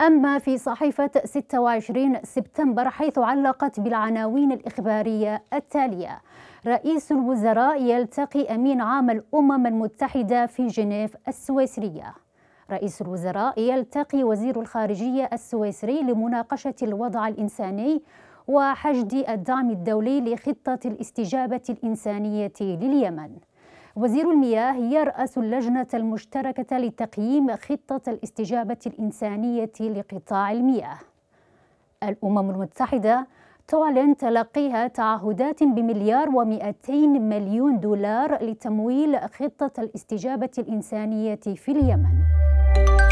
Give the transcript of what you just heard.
أما في صحيفة 26 سبتمبر حيث علقت بالعناوين الإخبارية التالية رئيس الوزراء يلتقي أمين عام الأمم المتحدة في جنيف السويسرية رئيس الوزراء يلتقي وزير الخارجية السويسري لمناقشة الوضع الإنساني وحشد الدعم الدولي لخطة الاستجابة الإنسانية لليمن وزير المياه يرأس اللجنة المشتركة لتقييم خطة الاستجابة الإنسانية لقطاع المياه. الأمم المتحدة تعلن تلقيها تعهدات بمليار و200 مليون دولار لتمويل خطة الاستجابة الإنسانية في اليمن.